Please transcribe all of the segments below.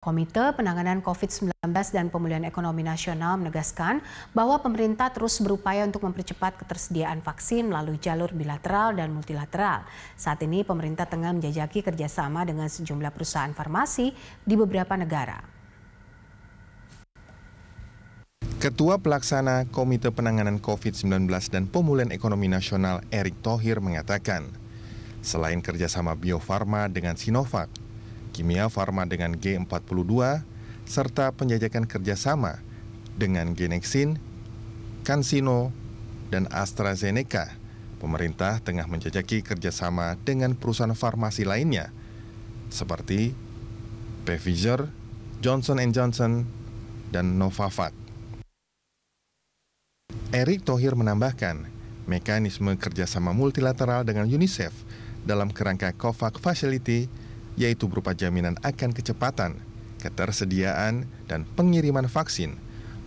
Komite Penanganan COVID-19 dan Pemulihan Ekonomi Nasional menegaskan bahwa pemerintah terus berupaya untuk mempercepat ketersediaan vaksin melalui jalur bilateral dan multilateral. Saat ini pemerintah tengah menjajaki kerjasama dengan sejumlah perusahaan farmasi di beberapa negara. Ketua Pelaksana Komite Penanganan COVID-19 dan Pemulihan Ekonomi Nasional Erick Thohir mengatakan, selain kerjasama Bio Farma dengan Sinovac, Kimia Farma dengan G42, serta penjajakan kerjasama dengan Genexin, Kansino, dan AstraZeneca. Pemerintah tengah menjajaki kerjasama dengan perusahaan farmasi lainnya, seperti Pfizer, Johnson Johnson, dan Novavax. Erik Thohir menambahkan, mekanisme kerjasama multilateral dengan UNICEF dalam kerangka COVAX Facility yaitu berupa jaminan akan kecepatan, ketersediaan, dan pengiriman vaksin,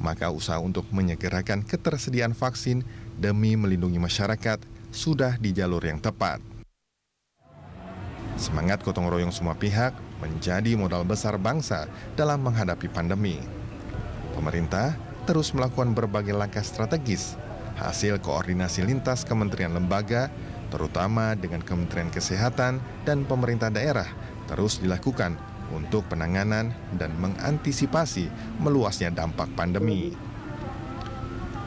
maka usaha untuk menyegerakan ketersediaan vaksin demi melindungi masyarakat sudah di jalur yang tepat. Semangat gotong royong semua pihak menjadi modal besar bangsa dalam menghadapi pandemi. Pemerintah terus melakukan berbagai langkah strategis hasil koordinasi lintas kementerian lembaga, terutama dengan Kementerian Kesehatan dan pemerintah daerah terus dilakukan untuk penanganan dan mengantisipasi meluasnya dampak pandemi.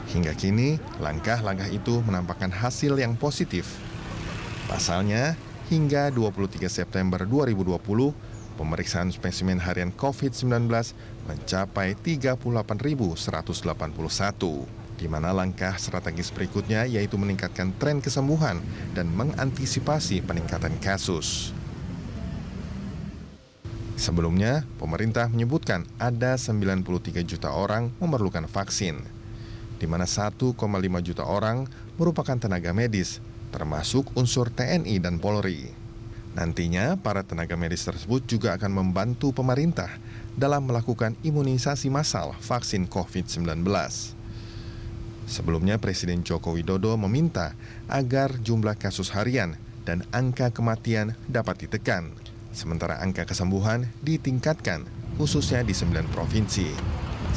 Hingga kini, langkah-langkah itu menampakkan hasil yang positif. Pasalnya, hingga 23 September 2020, pemeriksaan spesimen harian COVID-19 mencapai 38.181 di mana langkah strategis berikutnya yaitu meningkatkan tren kesembuhan dan mengantisipasi peningkatan kasus. Sebelumnya, pemerintah menyebutkan ada 93 juta orang memerlukan vaksin, di mana 1,5 juta orang merupakan tenaga medis, termasuk unsur TNI dan Polri. Nantinya, para tenaga medis tersebut juga akan membantu pemerintah dalam melakukan imunisasi massal vaksin COVID-19. Sebelumnya, Presiden Joko Widodo meminta agar jumlah kasus harian dan angka kematian dapat ditekan sementara angka kesembuhan ditingkatkan khususnya di sembilan provinsi.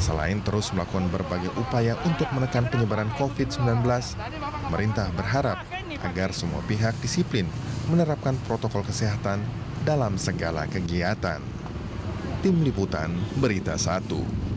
Selain terus melakukan berbagai upaya untuk menekan penyebaran COVID-19, pemerintah berharap agar semua pihak disiplin menerapkan protokol kesehatan dalam segala kegiatan. Tim Liputan Berita 1